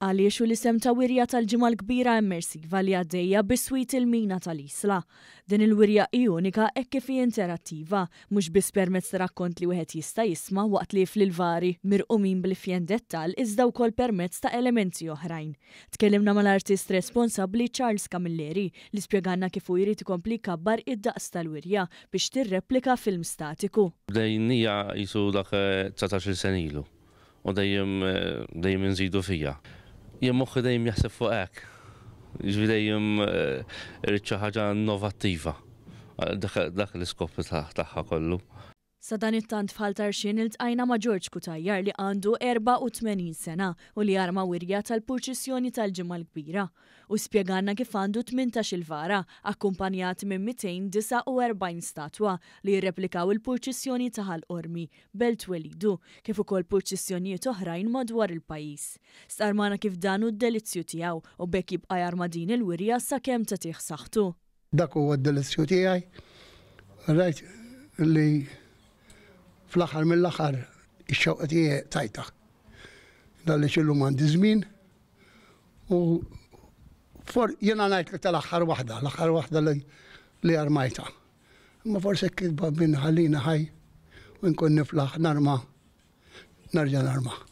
għaliex u l-isem ta' wirja tal-ġimgħa l-kbira immersiva li għaddejja biswit il-mina tal-isla. Din il-wirja ionika hekk kif interattiva, mhux biss permezz ta' rakkont li wieħed jista' jisma' waqt li fil-vari mirqumin bil fjen dettal iżda wkoll permezz ta' elementi oħrajn. Tkellimna mal-artist responsabbli Charles Camilleri li spjeganna kif u jrid ikompli kabbar id-daqs tal-wirja biex tirreplika film statiku. Dejnija jisu dak 19 eh, senilu u dejjem eh, dejjem nżidu fija. Jem moħħi dejjem jaħseb fuq hekk. Ġvi jiġifieri dejjem irrid eh, innovativa. ħaġa Dak l iskopi taħħa kollu. Sa dan it-tant xin il tajna ma' ġorġ Kutajjar li għandu 84 sena u li jarma wirja tal-purċissjoni tal-ġimma l-kbira. U spjeganna kif għandu 18 il-vara, akkumpanjat minn 249 statwa li jirreplikaw il-purċissjoni taħal ormi belt welidu kif ukoll purċissjonijiet oħrajn madwar il-pajis. Starmana kif danu d-delizzju tiegħu u bekk jibqa' jarma din il-wirja sa kem ta' saħtu. Dak huwa d-delizzju tiegħi. Rajt li fl-axar mill-axar ix-xewqa tiegħi tajta. Dalli xillu m'għandi żmien u for jiena ngħid tal-aħħar waħda, l-aħħar waħda li armajta. Ma forse kidba minn ħallina ħaj u nkun niflaħ narma, narġa narma.